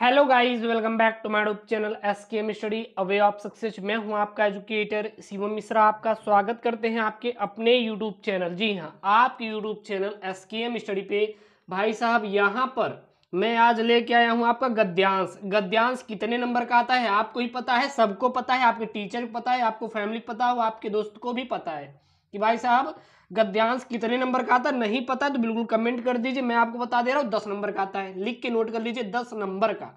hello guys welcome back to my YouTube channel S K M study a way of success मैं हूं आपका educator Shivam Mishra आपका स्वागत करते हैं आपके अपने यूट्यूब चैनल जी हां आपके YouTube channel S K M study पे भाई साहब यहां पर मैं आज लेके आया हूं आपका गद्यांश गद्यांश कितने नंबर का आता है आपको ही पता है सबको पता है आपके टीचर को पता है आपको फैमिली पता हो आपके दोस्त को भी पता है कि भाई साहब गद्यांश कितने नंबर का आता है नहीं पता तो बिल्कुल कमेंट कर दीजिए मैं आपको बता दे रहा हूँ दस नंबर का आता है लिख के नोट कर लीजिए दस नंबर का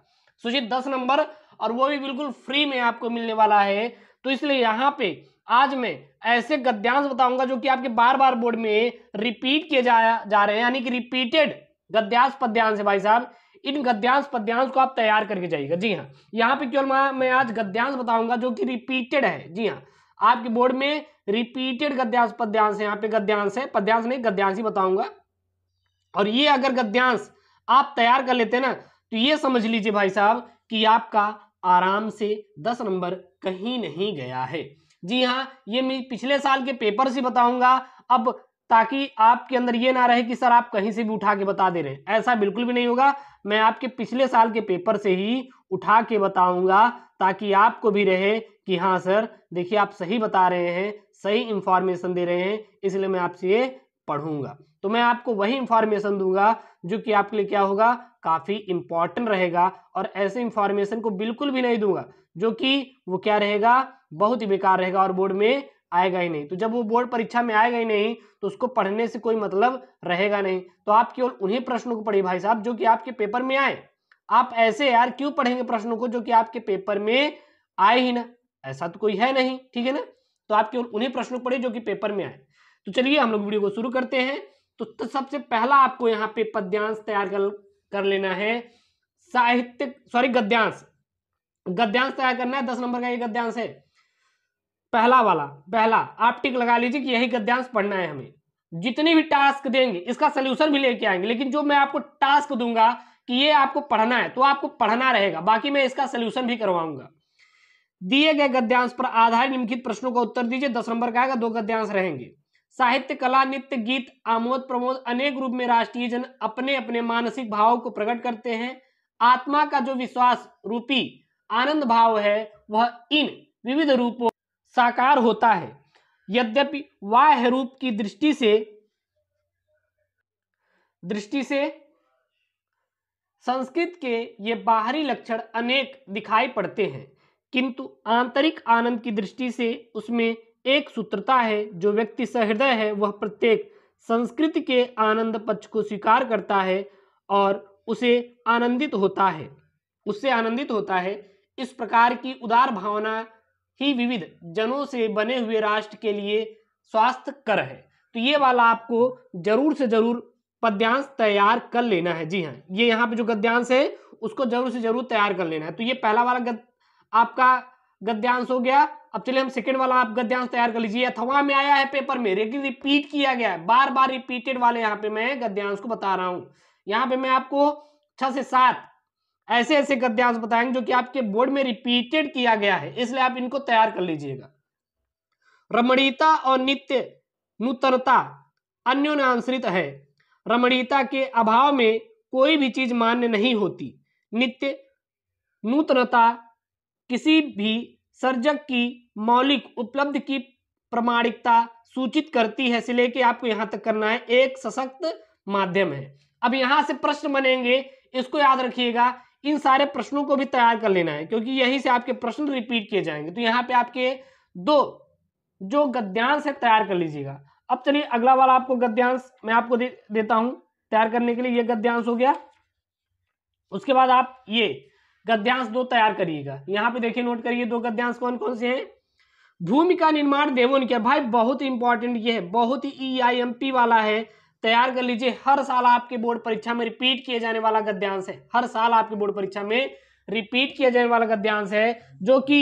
सोचिए दस नंबर और वो भी बिल्कुल फ्री में आपको मिलने वाला है तो इसलिए यहाँ पे आज मैं ऐसे गद्यांश बताऊंगा जो कि आपके बार बार बोर्ड में रिपीट किए जा, जा रहे हैं यानी कि रिपीटेड गद्यांश पद्यांश है भाई साहब इन गद्यांश पद्यांश को आप तैयार करके जाइएगा जी हाँ यहाँ पे केवल मैं आज गद्यांश बताऊंगा जो कि रिपीटेड है जी हाँ आपके बोर्ड में रिपीटेड गद्यांश पद्यांश है यहाँ पे गद्यांश है पद्यांश नहीं गद्यांश ही बताऊंगा और ये अगर गद्यांश आप तैयार कर लेते ना तो ये समझ लीजिए भाई साहब कि आपका आराम से दस नंबर कहीं नहीं गया है जी हाँ ये मैं पिछले साल के पेपर से बताऊंगा अब ताकि आपके अंदर ये ना रहे कि सर आप कहीं से भी उठा के बता दे रहे हैं ऐसा बिल्कुल भी नहीं होगा मैं आपके पिछले साल के पेपर से ही उठा के बताऊंगा ताकि आपको भी रहे कि हाँ सर देखिए आप सही बता रहे हैं सही इंफॉर्मेशन दे रहे हैं इसलिए मैं आपसे ये पढ़ूंगा तो मैं आपको वही इंफॉर्मेशन दूंगा जो कि आपके लिए क्या होगा काफ़ी इंपॉर्टेंट रहेगा और ऐसे इंफॉर्मेशन को बिल्कुल भी नहीं दूंगा जो कि वो क्या रहेगा बहुत ही बेकार रहेगा और बोर्ड में आएगा ही नहीं तो जब वो बोर्ड परीक्षा में आएगा ही नहीं तो उसको पढ़ने से कोई मतलब रहेगा नहीं तो आप केवल उन्हीं प्रश्नों को पढ़िए भाई साहब जो कि आपके पेपर में आए आप ऐसे यार क्यों पढ़ेंगे प्रश्नों को जो कि आपके पेपर में आए ही ना ऐसा तो कोई है नहीं ठीक है ना तो आप केवल उन्हीं प्रश्नों पढ़े जो कि पेपर में आए तो चलिए हम लोग वीडियो को शुरू करते हैं तो सबसे पहला आपको यहाँ पे पद्यांश तैयार कर, कर लेना है साहित्य सॉरी गद्यांश गद्यांश तैयार करना है दस नंबर का ये गद्यांश है पहला वाला पहला आप टिक लगा लीजिए कि यही गद्यांश पढ़ना है हमें जितने भी टास्क देंगे इसका सोल्यूशन भी लेके आएंगे लेकिन जो मैं आपको टास्क दूंगा कि ये आपको पढ़ना है तो आपको पढ़ना रहेगा बाकी मैं इसका सोल्यूशन भी करवाऊंगा दिए गए गद्यांश पर आधारित निम्नलिखित प्रश्नों का उत्तर दीजिए दस नंबर का आएगा दो गद्यांश रहेंगे साहित्य कला नित्य गीत आमोद प्रमोद अनेक रूप में राष्ट्रीय जन अपने अपने मानसिक भाव को प्रकट करते हैं आत्मा का जो विश्वास रूपी आनंद भाव है वह इन विविध रूपों साकार होता है यद्यपि वाह्य रूप की दृष्टि से दृष्टि से संस्कृत के ये बाहरी लक्षण अनेक दिखाई पड़ते हैं किंतु आंतरिक आनंद की दृष्टि से उसमें एक सूत्रता है जो व्यक्ति सहृदय है वह प्रत्येक संस्कृत के आनंद पक्ष को स्वीकार करता है और उसे आनंदित होता है उससे आनंदित होता है इस प्रकार की उदार भावना ही विविध जनों से बने हुए राष्ट्र के लिए स्वास्थ्य कर है तो ये वाला आपको जरूर से जरूर पद्यांश तैयार कर लेना है जी हाँ ये यहाँ पे जो गद्यांश है उसको जरूर से जरूर तैयार कर लेना है तो ये पहला वाला गद, आपका गद्यांश हो गया अब चलिए हम सेकंड वाला आप गद्यांश तैयार कर लीजिए अथवा में आया है पेपर में लेकिन रिपीट किया गया है बार बार रिपीटेड वाले यहाँ पे मैं गद्यांश को बता रहा हूँ यहाँ पे मैं आपको छह से सात ऐसे ऐसे गद्यांश बताएंगे जो कि आपके बोर्ड में रिपीटेड किया गया है इसलिए आप इनको तैयार कर लीजिएगा रमणीता और नित्य नूतनता अन्योन्याश्रित है रमणीयता के अभाव में कोई भी चीज मान्य नहीं होती नित्य नूतनता किसी भी सर्जक की मौलिक उपलब्ध की प्रमाणिकता सूचित करती है इसलिए लेके आपको यहां तक करना है एक सशक्त माध्यम है अब यहां से प्रश्न बनेंगे इसको याद रखिएगा इन सारे प्रश्नों को भी तैयार कर लेना है क्योंकि यहीं से आपके प्रश्न रिपीट किए जाएंगे तो यहाँ पे आपके दो जो गद्यांश है तैयार कर लीजिएगा अब चलिए अगला वाला आपको गद्यांश मैं आपको दे, देता हूं तैयार करने के लिए ये गद्यांश हो गया उसके बाद आप ये गद्यांश दो तैयार करिएगा यहाँ पे देखिए नोट करिए दो गद्यांश कौन कौन से हैं भूमि का निर्माण देवोन किया भाई बहुत इंपॉर्टेंट ये है बहुत ही ई आई एम पी वाला है तैयार कर लीजिए हर साल आपके बोर्ड परीक्षा में रिपीट किए जाने वाला गद्यांश है हर साल आपके बोर्ड परीक्षा में रिपीट किया जाने वाला गद्यांश है जो कि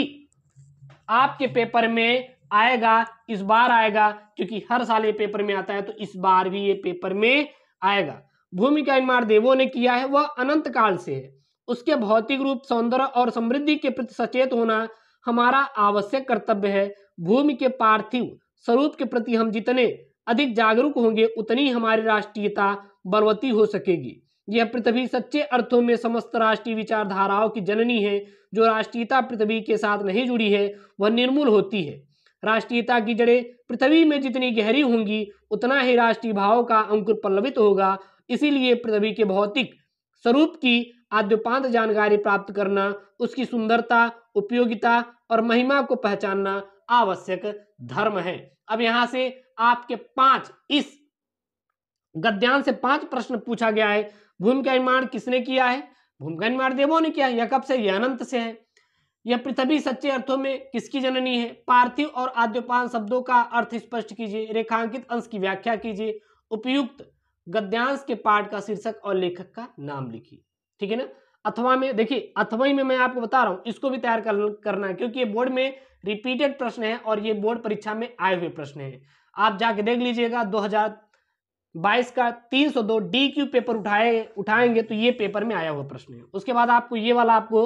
आपके पेपर में आएगा किस बार आएगा क्योंकि हर साल ये पेपर में आता है तो इस बार भी ये पेपर में आएगा भूमि का निर्माण देवों ने किया है वह अनंत काल से है उसके भौतिक रूप सौंदर्य और समृद्धि के प्रति सचेत होना हमारा आवश्यक कर्तव्य है भूमि के पार्थिव स्वरूप के प्रति हम जितने अधिक जागरूक होंगे उतनी हमारी राष्ट्रीयता बलवती हो सकेगी यह पृथ्वी सच्चे अर्थों में समस्त राष्ट्रीय विचारधाराओं की जननी है जो राष्ट्रीयता पृथ्वी के साथ नहीं जुड़ी है वह निर्मूल होती है राष्ट्रीयता की जड़ें पृथ्वी में जितनी गहरी होंगी उतना ही राष्ट्रीय भाव का अंकुर पल्लवित होगा इसीलिए पृथ्वी के भौतिक स्वरूप की आद्योपांत जानकारी प्राप्त करना उसकी सुंदरता उपयोगिता और महिमा को पहचानना आवश्यक धर्म है अब यहां से आपके पांच इस गद्यांश से पांच प्रश्न पूछा गया है भूमि का निर्माण किसने किया है भूमि का निर्माण देवों ने किया है यह कब से यह अनंत से है यह पृथ्वी सच्चे अर्थों में किसकी जननी है पार्थिव और आद्योपान शब्दों का अर्थ स्पष्ट कीजिए रेखांकित अंश की व्याख्या कीजिए उपयुक्त गद्यांश के पाठ का शीर्षक और लेखक का नाम लिखिए ठीक है ना अथवा में देखिए अथवा में मैं आपको बता रहा हूँ इसको भी तैयार करना है क्योंकि ये बोर्ड में रिपीटेड प्रश्न है और ये बोर्ड परीक्षा में आए हुए प्रश्न है आप जाके देख लीजिएगा 2022 का 302 डी क्यू पेपर उठाए उठाएंगे तो ये पेपर में आया हुआ प्रश्न है उसके बाद आपको ये वाला आपको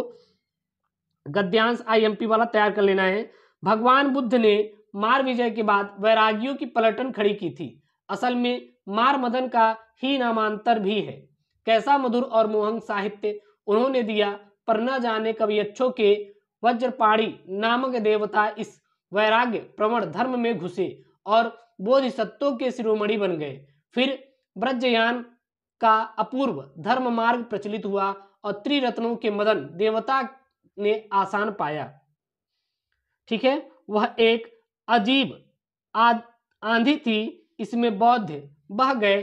गद्यांश आईएमपी वाला तैयार कर लेना है भगवान बुद्ध ने मार विजय के बाद वैरागियों की पलटन खड़ी की थी असल में मार मदन का ही नामांतर भी है कैसा मधुर और मोहन साहित्य उन्होंने दिया पर न जाने कवि अच्छों के वज्रपाणी नामक देवता इस वैराग्य प्रवण धर्म में घुसे और बोधिसत्वों के शिरोमणि बन गए फिर ब्रजयान का अपूर्व धर्म मार्ग प्रचलित हुआ और त्रिरत्नों के मदन देवता ने आसान पाया ठीक है वह एक अजीब आंधी थी इसमें बौद्ध बह गए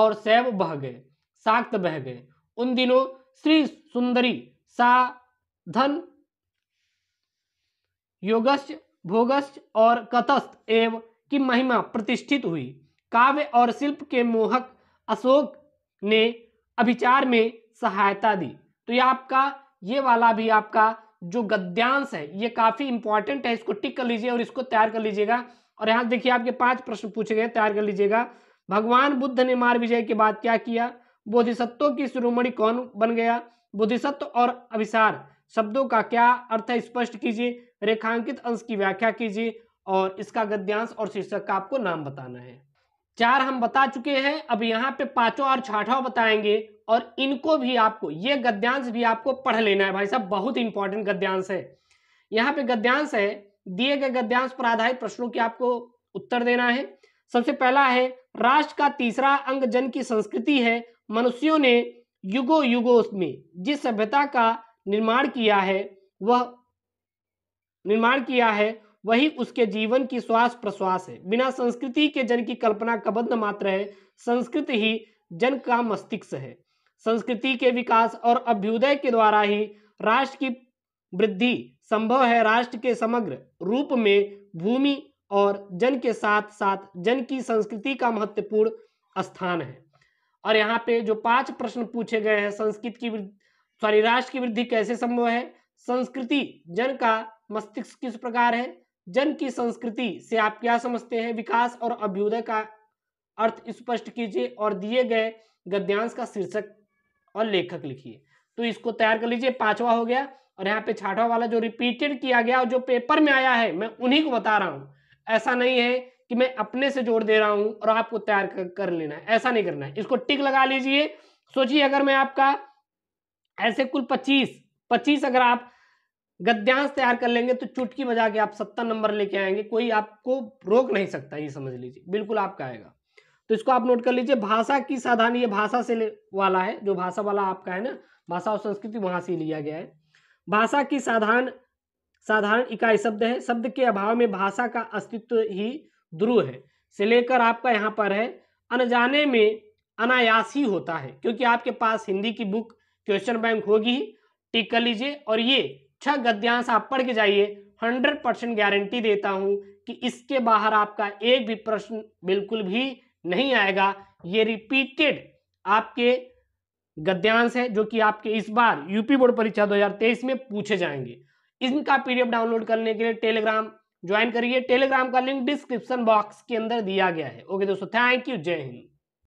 और सैव बह गए साक्त बह गए उन दिनों श्री सुंदरी सा धन योगश्च भोगश्च और कतस्थ एवं की महिमा प्रतिष्ठित हुई काव्य और शिल्प के मोहक अशोक ने अभिचार में सहायता दी तो यह आपका ये वाला भी आपका जो गद्यांश है ये काफी इंपॉर्टेंट है इसको टिक कर लीजिए और इसको तैयार कर लीजिएगा और यहाँ देखिए आपके पांच प्रश्न पूछे गए तैयार कर लीजिएगा भगवान बुद्ध ने मार विजय के बाद क्या किया बोधिसत्वों की शिरोमणि कौन बन गया बोधिसत्व और अभिसार शब्दों का क्या अर्थ है स्पष्ट कीजिए रेखांकित अंश की व्याख्या कीजिए और इसका गद्यांश और शीर्षक का आपको नाम बताना है चार हम बता चुके हैं अब यहाँ पे पांचों और छठवा बताएंगे और इनको भी आपको ये गद्यांश भी आपको पढ़ लेना है भाई साहब बहुत इंपॉर्टेंट गद्यांश है यहाँ पे गद्यांश है दिए गए गद्यांश पर आधारित प्रश्नों की आपको उत्तर देना है सबसे पहला है राष्ट्र का तीसरा अंग जन की संस्कृति है मनुष्यों ने युगो युगो में जिस सभ्यता का निर्माण किया है वह निर्माण किया है वही उसके जीवन की श्वास प्रश्वास है बिना संस्कृति के जन की कल्पना कबद्ध मात्र है संस्कृत ही जन का मस्तिष्क है संस्कृति के विकास और अभ्युदय के द्वारा ही राष्ट्र की वृद्धि संभव है राष्ट्र के समग्र रूप में भूमि और जन के साथ साथ जन की संस्कृति का महत्वपूर्ण स्थान है और यहाँ पे जो पांच प्रश्न पूछे गए हैं संस्कृत की सॉरी राष्ट्र की वृद्धि कैसे संभव है संस्कृति जन का मस्तिष्क किस प्रकार है जन की संस्कृति से आप क्या समझते हैं विकास और अभ्युदय का अर्थ स्पष्ट कीजिए और दिए गए गद्यांश का शीर्षक और लेखक लिखिए तो इसको तैयार कर लीजिए पांचवा हो गया और यहाँ पे छाठवा वाला जो रिपीटेड किया गया और जो पेपर में आया है मैं उन्हीं को बता रहा हूं ऐसा नहीं है कि मैं अपने से जोड़ दे रहा हूं और आपको तैयार कर, कर लेना है ऐसा नहीं करना है इसको टिक लगा लीजिए सोचिए अगर मैं आपका ऐसे कुल पच्चीस पच्चीस अगर आप गद्यांश तैयार कर लेंगे तो चुटकी बजा के आप सत्तर नंबर लेके आएंगे कोई आपको रोक नहीं सकता ये समझ लीजिए बिल्कुल आपका आएगा तो इसको आप नोट कर लीजिए भाषा की साधन ये भाषा से वाला है जो भाषा वाला आपका है ना भाषा और संस्कृति वहां से लिया गया है भाषा की साधन साधारण इकाई शब्द है शब्द के अभाव में भाषा का अस्तित्व ही ध्रुव है से लेकर आपका यहाँ पर है अनजाने में अनायास ही होता है क्योंकि आपके पास हिंदी की बुक क्वेश्चन बैंक होगी टिक कर लीजिए और ये छह अच्छा गद्यांश आप पढ़ के जाइए हंड्रेड परसेंट गारंटी देता हूं कि इसके बाहर आपका एक भी प्रश्न बिल्कुल भी नहीं आएगा ये रिपीटेड आपके गद्यांश है जो कि आपके इस बार यूपी बोर्ड परीक्षा 2023 में पूछे जाएंगे इनका पीडीएफ डाउनलोड करने के लिए टेलीग्राम ज्वाइन करिए टेलीग्राम का लिंक डिस्क्रिप्शन बॉक्स के अंदर दिया गया है ओके दोस्तों थैंक यू जय हिंद